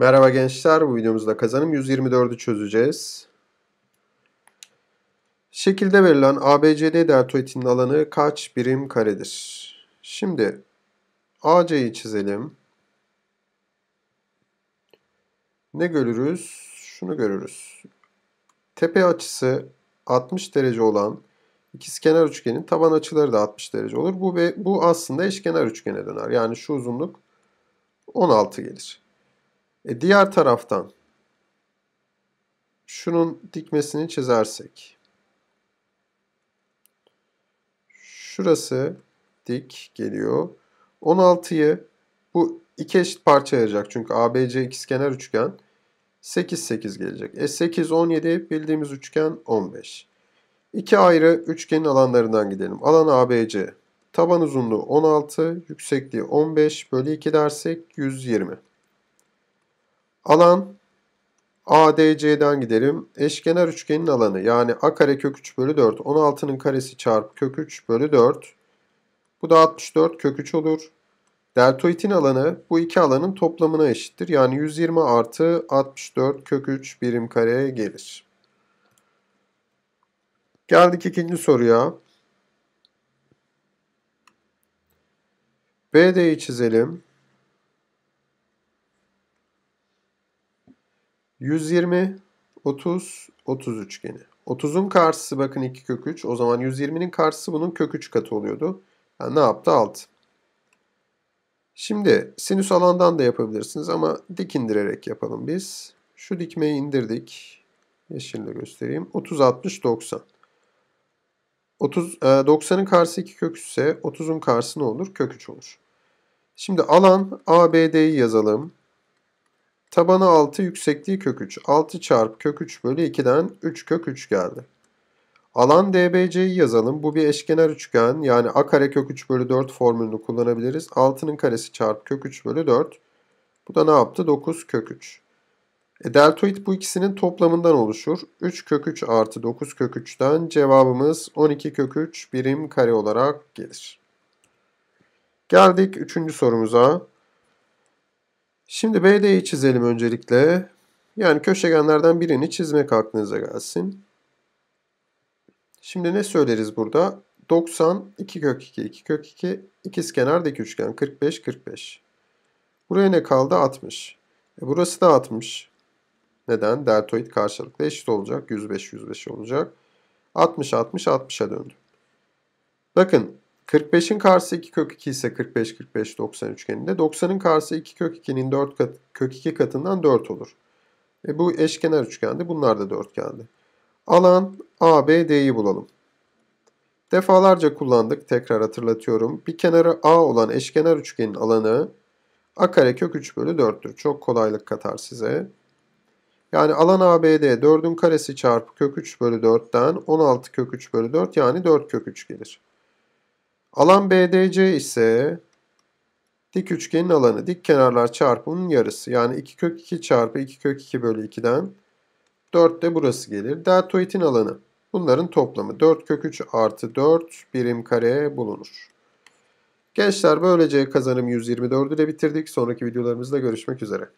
Merhaba gençler, bu videomuzda kazanım 124'ü çözeceğiz. Şekilde verilen ABCD deltoidinin alanı kaç birim karedir? Şimdi AC'yi çizelim. Ne görürüz? Şunu görürüz. Tepe açısı 60 derece olan ikizkenar üçgenin taban açıları da 60 derece olur. Bu ve bu aslında eşkenar üçgene döner. Yani şu uzunluk 16 gelir. E diğer taraftan şunun dikmesini çizersek. Şurası dik geliyor. 16'yı bu iki eşit parça ayıracak. Çünkü ABC ikizkenar üçgen 8 8 gelecek. E 8 17 bildiğimiz üçgen 15. İki ayrı üçgenin alanlarından gidelim. Alan ABC. Taban uzunluğu 16, yüksekliği 15 bölü 2 dersek 120. Alan ADC'den gidelim. Eşkenar üçgenin alanı yani A kare kök 3 bölü 4. 16'nın karesi çarpı kök 3 bölü 4. Bu da 64 kök 3 olur. Deltoidin alanı bu iki alanın toplamına eşittir. Yani 120 artı 64 kök 3 birim kareye gelir. Geldik ikinci soruya. BD'yi çizelim. 120, 30, 30 üçgeni. 30'un karşısı bakın 2 kök 3. O zaman 120'nin karşısı bunun kök 3 katı oluyordu. Yani ne yaptı? 6. Şimdi sinüs alandan da yapabilirsiniz ama dik indirerek yapalım biz. Şu dikmeyi indirdik. Yeşille göstereyim. 30, 60, 90. 30, 90'ın karşısı 2 kök 3 ise 30'un karşısı ne olur? Kök 3 olur. Şimdi alan ABD'yi yazalım. Tabanı 6, yüksekliği kök 3. 6 çarpı kök 3 bölü 2'den 3 kök 3 geldi. Alan DBC'yi yazalım. Bu bir eşkenar üçgen. Yani a kare kök 3 bölü 4 formülünü kullanabiliriz. 6'nın karesi çarpı kök 3 bölü 4. Bu da ne yaptı? 9 kök 3. E, deltoid bu ikisinin toplamından oluşur. 3 kök 3 artı 9 kök 3'den cevabımız 12 kök 3 birim kare olarak gelir. Geldik 3. sorumuza. Şimdi BD'yi çizelim öncelikle. Yani köşegenlerden birini çizmek aklınıza gelsin. Şimdi ne söyleriz burada? 90, 2 kök 2, 2 kök 2, ikizkenar dik üçgen 45, 45. Buraya ne kaldı? 60. E burası da 60. Neden? Deltoid karşılıklı eşit olacak. 105, 105 olacak. 60, 60, 60'a döndü. Bakın 45'in karşısı 2 kök 2 ise 45 45 90 üçgeninde 90'ın karşısı 2 kök 2'nin 4 kat, kök 2 katından 4 olur. E bu eşkenar üçgendi. Bunlar da dörtgendi. Alan ABD'yi bulalım. Defalarca kullandık. Tekrar hatırlatıyorum. Bir kenarı A olan eşkenar üçgenin alanı A kare kök 3 bölü 4'tür. Çok kolaylık katar size. Yani alan ABD 4'ün karesi çarpı kök 3 bölü 4'ten 16 kök 3 bölü 4 yani 4 kök 3 gelir. Alan BDC ise dik üçgenin alanı. Dik kenarlar çarpımının yarısı. Yani 2 kök 2 çarpı 2 kök 2 bölü 2'den 4 de burası gelir. Deltoidin alanı. Bunların toplamı 4 kök 3 artı 4 birim kare bulunur. Gençler böylece kazanım 124 ile bitirdik. Sonraki videolarımızda görüşmek üzere.